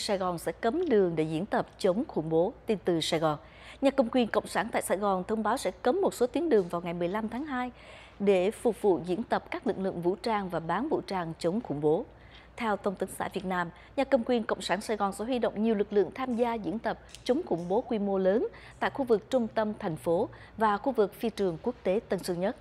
Sài Gòn sẽ cấm đường để diễn tập chống khủng bố, tin từ Sài Gòn. Nhà cầm quyền Cộng sản tại Sài Gòn thông báo sẽ cấm một số tuyến đường vào ngày 15 tháng 2 để phục vụ diễn tập các lực lượng vũ trang và bán vũ trang chống khủng bố. Theo Thông tấn xã Việt Nam, nhà cầm quyền Cộng sản Sài Gòn sẽ huy động nhiều lực lượng tham gia diễn tập chống khủng bố quy mô lớn tại khu vực trung tâm thành phố và khu vực phi trường quốc tế Tân Sơn Nhất.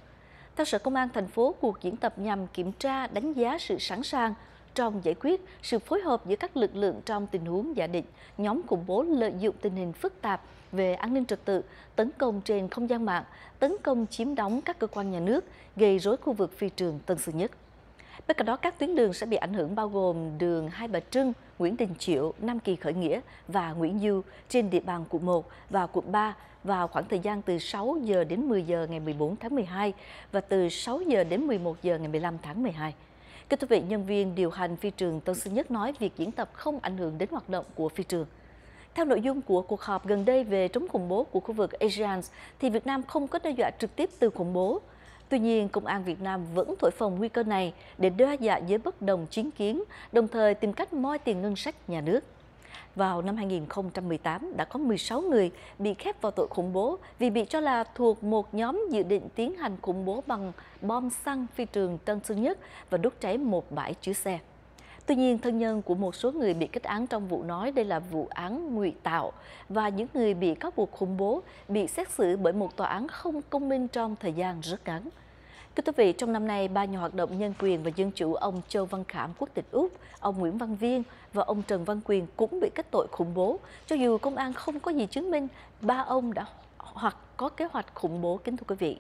Theo Sở Công an thành phố, cuộc diễn tập nhằm kiểm tra, đánh giá sự sẵn sàng, trong giải quyết sự phối hợp giữa các lực lượng trong tình huống giả định nhóm khủng bố lợi dụng tình hình phức tạp về an ninh trật tự, tấn công trên không gian mạng, tấn công chiếm đóng các cơ quan nhà nước, gây rối khu vực phi trường Tân Sơn Nhất. Bên cạnh đó, các tuyến đường sẽ bị ảnh hưởng bao gồm đường Hai Bà Trưng, Nguyễn Đình Chiểu Nam Kỳ Khởi Nghĩa và Nguyễn Du trên địa bàn quận 1 và quận 3 vào khoảng thời gian từ 6 giờ đến 10 giờ ngày 14 tháng 12 và từ 6 giờ đến 11 giờ ngày 15 tháng 12. Kính thưa vị, nhân viên điều hành phi trường Tân Sơn Nhất nói việc diễn tập không ảnh hưởng đến hoạt động của phi trường. Theo nội dung của cuộc họp gần đây về chống khủng bố của khu vực ASEAN, thì Việt Nam không có đe dọa trực tiếp từ khủng bố. Tuy nhiên, Công an Việt Nam vẫn thổi phồng nguy cơ này để đe dọa với bất đồng chính kiến, đồng thời tìm cách moi tiền ngân sách nhà nước vào năm 2018 đã có 16 người bị khép vào tội khủng bố vì bị cho là thuộc một nhóm dự định tiến hành khủng bố bằng bom xăng phi trường Tân Sơn Nhất và đốt cháy một bãi chứa xe. Tuy nhiên, thân nhân của một số người bị kết án trong vụ nói đây là vụ án ngụy tạo và những người bị cáo buộc khủng bố bị xét xử bởi một tòa án không công minh trong thời gian rất ngắn thưa quý vị, trong năm nay, ba nhà hoạt động nhân quyền và dân chủ ông Châu Văn Khảm quốc tịch Úc, ông Nguyễn Văn Viên và ông Trần Văn Quyền cũng bị kết tội khủng bố. Cho dù công an không có gì chứng minh, ba ông đã hoặc có kế hoạch khủng bố, kính thưa quý vị.